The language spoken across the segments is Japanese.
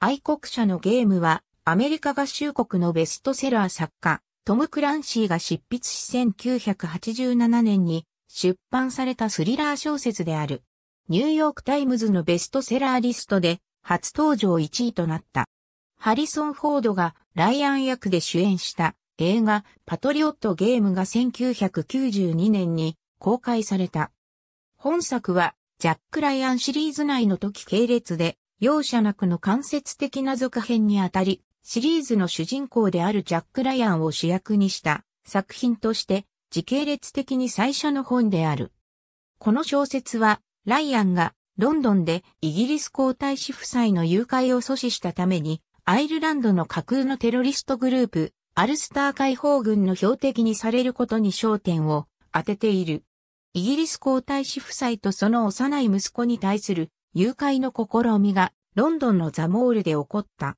愛国者のゲームは、アメリカ合衆国のベストセラー作家、トム・クランシーが執筆し1987年に出版されたスリラー小説である。ニューヨークタイムズのベストセラーリストで初登場1位となった。ハリソン・フォードがライアン役で主演した映画パトリオットゲームが1992年に公開された。本作はジャック・ライアンシリーズ内の時系列で容赦なくの間接的な続編にあたり、シリーズの主人公であるジャック・ライアンを主役にした作品として時系列的に最初の本である。この小説は、ライアンがロンドンでイギリス皇太子夫妻の誘拐を阻止したために、アイルランドの架空のテロリストグループ、アルスター解放軍の標的にされることに焦点を当てている。イギリス皇太子夫妻とその幼い息子に対する誘拐の試みがロンドンのザモールで起こった。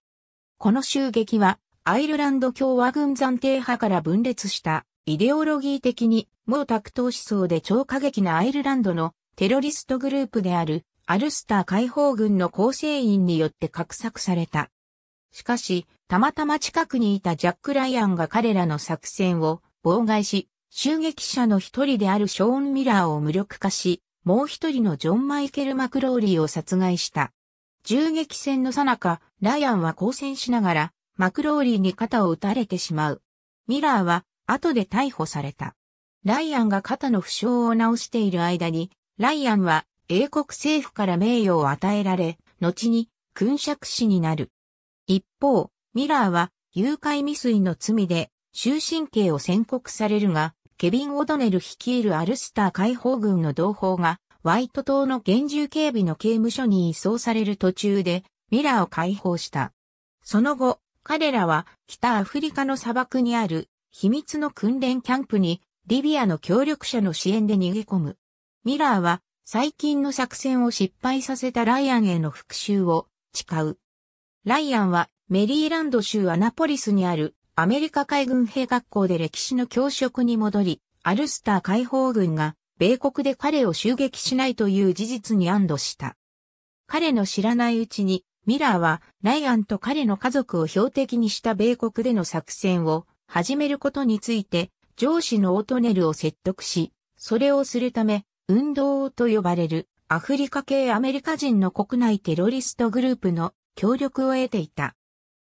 この襲撃はアイルランド共和軍暫定派から分裂したイデオロギー的に毛沢東思想で超過激なアイルランドのテロリストグループであるアルスター解放軍の構成員によって画策された。しかし、たまたま近くにいたジャック・ライアンが彼らの作戦を妨害し、襲撃者の一人であるショーン・ミラーを無力化し、もう一人のジョン・マイケル・マクローリーを殺害した。銃撃戦の最中、ライアンは交戦しながら、マクローリーに肩を撃たれてしまう。ミラーは、後で逮捕された。ライアンが肩の負傷を治している間に、ライアンは、英国政府から名誉を与えられ、後に、勲爵士になる。一方、ミラーは、誘拐未遂の罪で、終身刑を宣告されるが、ケビン・オドネル率いるアルスター解放軍の同胞が、ワイト島の厳重警備の刑務所に移送される途中で、ミラーを解放した。その後、彼らは北アフリカの砂漠にある秘密の訓練キャンプにリビアの協力者の支援で逃げ込む。ミラーは最近の作戦を失敗させたライアンへの復讐を誓う。ライアンはメリーランド州アナポリスにあるアメリカ海軍兵学校で歴史の教職に戻り、アルスター解放軍が米国で彼を襲撃しないという事実に安堵した。彼の知らないうちに、ミラーはライアンと彼の家族を標的にした米国での作戦を始めることについて、上司のオートネルを説得し、それをするため、運動と呼ばれるアフリカ系アメリカ人の国内テロリストグループの協力を得ていた。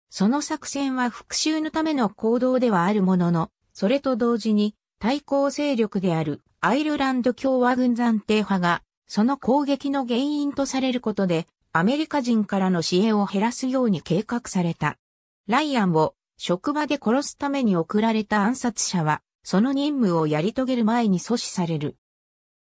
その作戦は復讐のための行動ではあるものの、それと同時に対抗勢力であるアイルランド共和軍暫定派が、その攻撃の原因とされることで、アメリカ人からの支援を減らすように計画された。ライアンを職場で殺すために送られた暗殺者は、その任務をやり遂げる前に阻止される。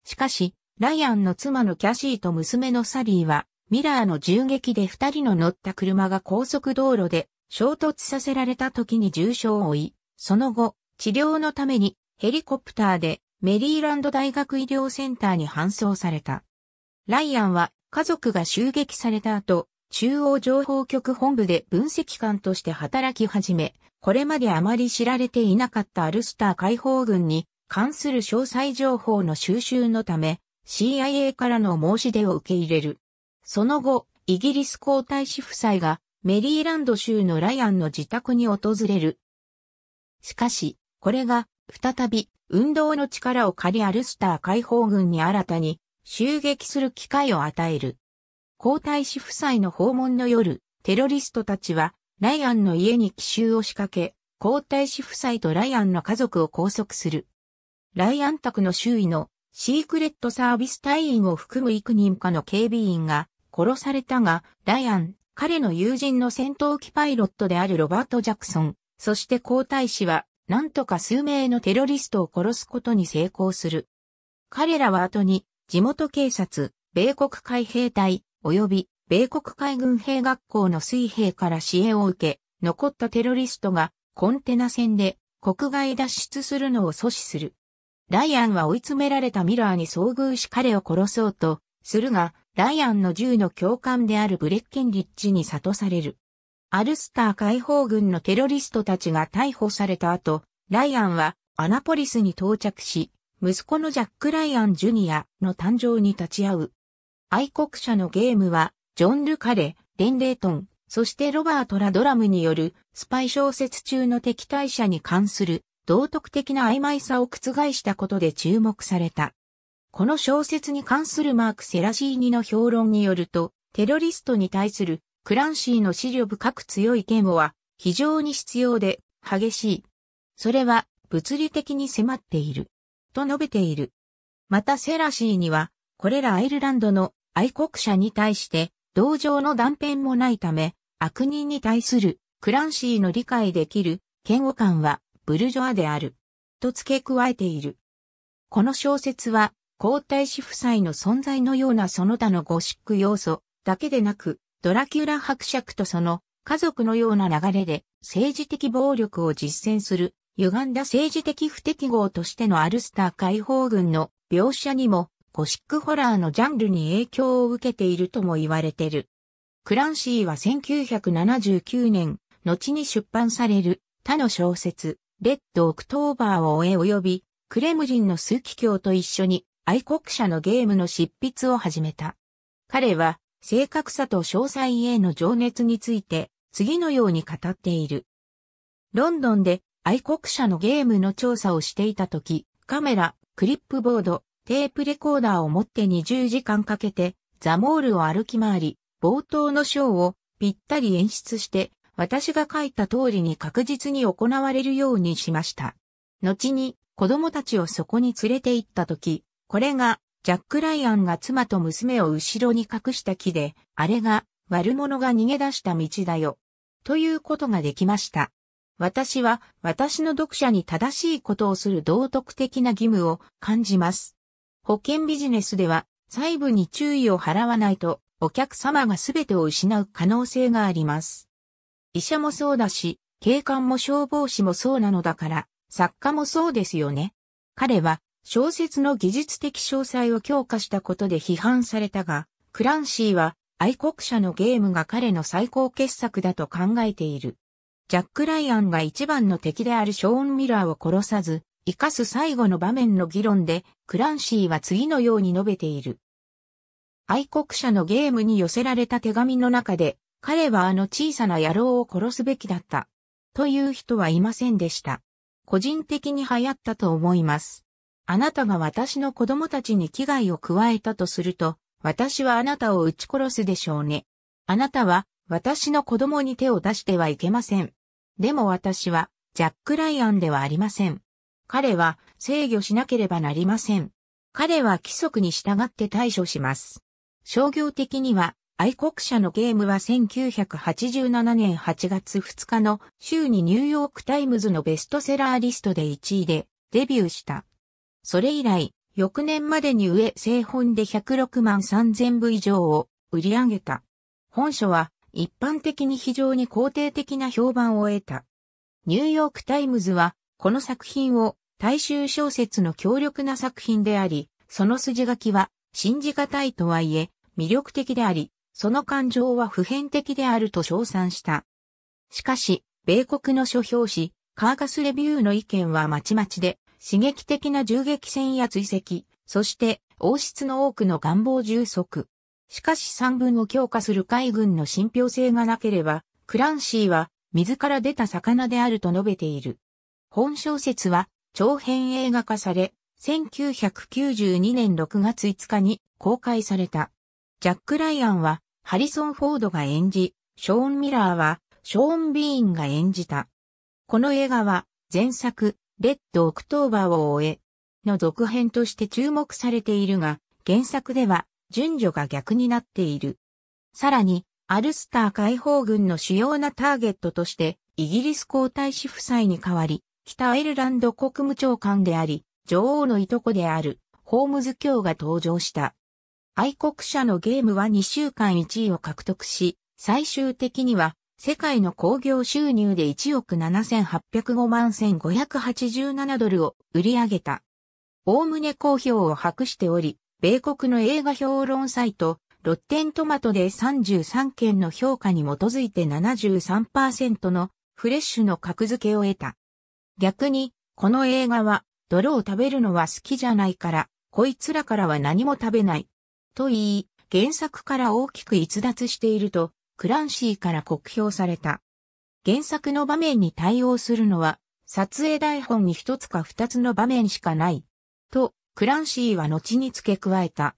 しかし、ライアンの妻のキャシーと娘のサリーは、ミラーの銃撃で二人の乗った車が高速道路で衝突させられた時に重傷を負い、その後、治療のためにヘリコプターでメリーランド大学医療センターに搬送された。ライアンは家族が襲撃された後、中央情報局本部で分析官として働き始め、これまであまり知られていなかったアルスター解放軍に関する詳細情報の収集のため、CIA からの申し出を受け入れる。その後、イギリス皇太子夫妻がメリーランド州のライアンの自宅に訪れる。しかし、これが再び運動の力を借りアルスター解放軍に新たに襲撃する機会を与える。皇太子夫妻の訪問の夜、テロリストたちはライアンの家に奇襲を仕掛け、皇太子夫妻とライアンの家族を拘束する。ライアン宅の周囲のシークレットサービス隊員を含む幾人かの警備員が殺されたが、ラアン、彼の友人の戦闘機パイロットであるロバート・ジャクソン、そして皇太子は、なんとか数名のテロリストを殺すことに成功する。彼らは後に、地元警察、米国海兵隊、及び、米国海軍兵学校の水兵から支援を受け、残ったテロリストが、コンテナ船で、国外脱出するのを阻止する。ライアンは追い詰められたミラーに遭遇し彼を殺そうと、するが、ライアンの銃の教官であるブレッケンリッチに諭される。アルスター解放軍のテロリストたちが逮捕された後、ライアンはアナポリスに到着し、息子のジャック・ライアン・ジュニアの誕生に立ち会う。愛国者のゲームは、ジョン・ルカレ、レン・レートン、そしてロバート・ラドラムによるスパイ小説中の敵対者に関する道徳的な曖昧さを覆したことで注目された。この小説に関するマーク・セラシーニの評論によると、テロリストに対するクランシーの資料深く強い嫌悪は非常に必要で激しい。それは物理的に迫っている。と述べている。またセラシーには、これらアイルランドの愛国者に対して同情の断片もないため、悪人に対するクランシーの理解できる嫌悪感はブルジョアである。と付け加えている。この小説は皇太子夫妻の存在のようなその他のゴシック要素だけでなく、ドラキュラ伯爵とその家族のような流れで政治的暴力を実践する歪んだ政治的不適合としてのアルスター解放軍の描写にもゴシックホラーのジャンルに影響を受けているとも言われてる。クランシーは1979年、後に出版される他の小説、レッド・オクトーバーを終え及び、クレムリンの数奇教と一緒に愛国者のゲームの執筆を始めた。彼は、正確さと詳細への情熱について、次のように語っている。ロンドンで愛国者のゲームの調査をしていた時、カメラ、クリップボード、テープレコーダーを持って20時間かけて、ザモールを歩き回り、冒頭の章をぴったり演出して、私が書いた通りに確実に行われるようにしました。後に、子供たちをそこに連れて行った時、これが、ジャック・ライアンが妻と娘を後ろに隠した木で、あれが、悪者が逃げ出した道だよ。ということができました。私は、私の読者に正しいことをする道徳的な義務を感じます。保険ビジネスでは、細部に注意を払わないと、お客様が全てを失う可能性があります。医者もそうだし、警官も消防士もそうなのだから、作家もそうですよね。彼は小説の技術的詳細を強化したことで批判されたが、クランシーは愛国者のゲームが彼の最高傑作だと考えている。ジャック・ライアンが一番の敵であるショーン・ミラーを殺さず、生かす最後の場面の議論で、クランシーは次のように述べている。愛国者のゲームに寄せられた手紙の中で、彼はあの小さな野郎を殺すべきだった。という人はいませんでした。個人的に流行ったと思います。あなたが私の子供たちに危害を加えたとすると、私はあなたを撃ち殺すでしょうね。あなたは私の子供に手を出してはいけません。でも私はジャック・ライアンではありません。彼は制御しなければなりません。彼は規則に従って対処します。商業的には愛国者のゲームは1987年8月2日の週にニューヨークタイムズのベストセラーリストで1位でデビューした。それ以来、翌年までに上製本で106万3000部以上を売り上げた。本書は一般的に非常に肯定的な評判を得た。ニューヨークタイムズはこの作品を大衆小説の強力な作品であり、その筋書きは信じがたいとはいえ魅力的であり、その感情は普遍的であると称賛した。しかし、米国の書評誌、カーカスレビューの意見はまちまちで、刺激的な銃撃戦や追跡、そして王室の多くの願望充足。しかし三軍を強化する海軍の信憑性がなければ、クランシーは自ら出た魚であると述べている。本小説は長編映画化され、1992年6月5日に公開された。ジャック・ライアンはハリソン・フォードが演じ、ショーン・ミラーはショーン・ビーンが演じた。この映画は前作レッド・オクトーバーを終え、の続編として注目されているが、原作では順序が逆になっている。さらに、アルスター解放軍の主要なターゲットとして、イギリス皇太子夫妻に代わり、北アイルランド国務長官であり、女王のいとこである、ホームズ卿が登場した。愛国者のゲームは2週間1位を獲得し、最終的には世界の興行収入で1億7805万1587ドルを売り上げた。おおむね好評を博しており、米国の映画評論サイト、ロッテントマトで33件の評価に基づいて73%のフレッシュの格付けを得た。逆に、この映画は、泥を食べるのは好きじゃないから、こいつらからは何も食べない。と言い、原作から大きく逸脱していると、クランシーから酷評された。原作の場面に対応するのは、撮影台本に一つか二つの場面しかない。と、クランシーは後に付け加えた。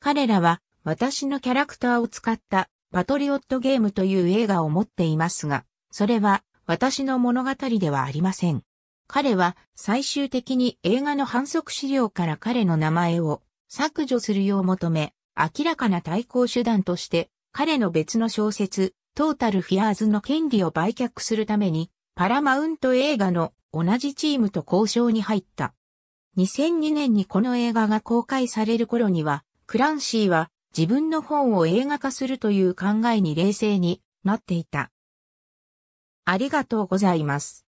彼らは、私のキャラクターを使ったパトリオットゲームという映画を持っていますが、それは私の物語ではありません。彼は最終的に映画の反則資料から彼の名前を削除するよう求め、明らかな対抗手段として彼の別の小説、トータルフィアーズの権利を売却するために、パラマウント映画の同じチームと交渉に入った。2002年にこの映画が公開される頃には、クランシーは自分の本を映画化するという考えに冷静になっていた。ありがとうございます。